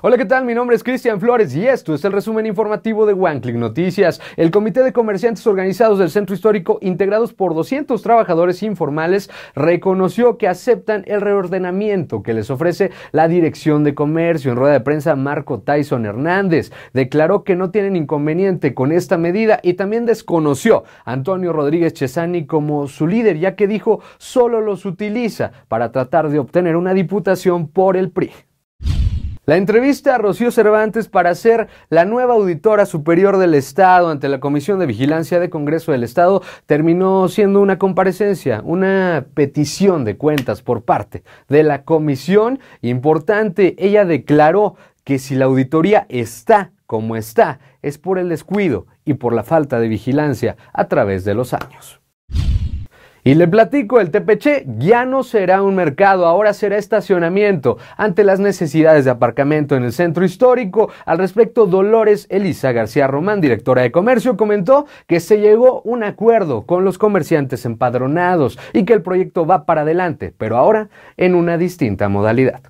Hola, ¿qué tal? Mi nombre es Cristian Flores y esto es el resumen informativo de One Noticias. El Comité de Comerciantes Organizados del Centro Histórico, integrados por 200 trabajadores informales, reconoció que aceptan el reordenamiento que les ofrece la Dirección de Comercio. En rueda de prensa, Marco Tyson Hernández declaró que no tienen inconveniente con esta medida y también desconoció a Antonio Rodríguez Chesani como su líder, ya que dijo solo los utiliza para tratar de obtener una diputación por el PRI. La entrevista a Rocío Cervantes para ser la nueva auditora superior del Estado ante la Comisión de Vigilancia de Congreso del Estado terminó siendo una comparecencia, una petición de cuentas por parte de la comisión. Importante, ella declaró que si la auditoría está como está, es por el descuido y por la falta de vigilancia a través de los años. Y le platico, el TPC ya no será un mercado, ahora será estacionamiento ante las necesidades de aparcamiento en el centro histórico. Al respecto, Dolores Elisa García Román, directora de comercio, comentó que se llegó un acuerdo con los comerciantes empadronados y que el proyecto va para adelante, pero ahora en una distinta modalidad.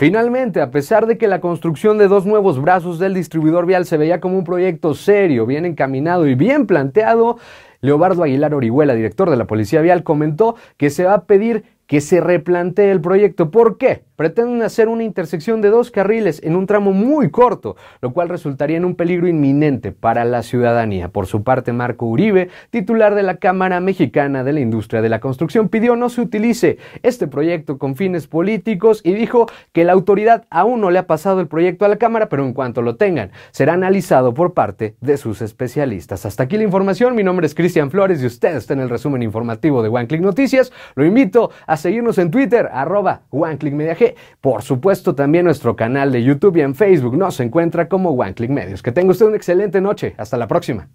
Finalmente, a pesar de que la construcción de dos nuevos brazos del distribuidor vial se veía como un proyecto serio, bien encaminado y bien planteado, Leobardo Aguilar Orihuela, director de la Policía Vial, comentó que se va a pedir que se replantee el proyecto. ¿Por qué? Pretenden hacer una intersección de dos carriles en un tramo muy corto, lo cual resultaría en un peligro inminente para la ciudadanía. Por su parte, Marco Uribe, titular de la Cámara Mexicana de la Industria de la Construcción, pidió no se utilice este proyecto con fines políticos y dijo que la autoridad aún no le ha pasado el proyecto a la Cámara, pero en cuanto lo tengan, será analizado por parte de sus especialistas. Hasta aquí la información. Mi nombre es Cristian Flores y usted está en el resumen informativo de One Click Noticias. Lo invito a seguirnos en Twitter, arroba OneClickMediaG. Por supuesto, también nuestro canal de YouTube y en Facebook nos encuentra como OneClickMedios. Medios. Que tenga usted una excelente noche. Hasta la próxima.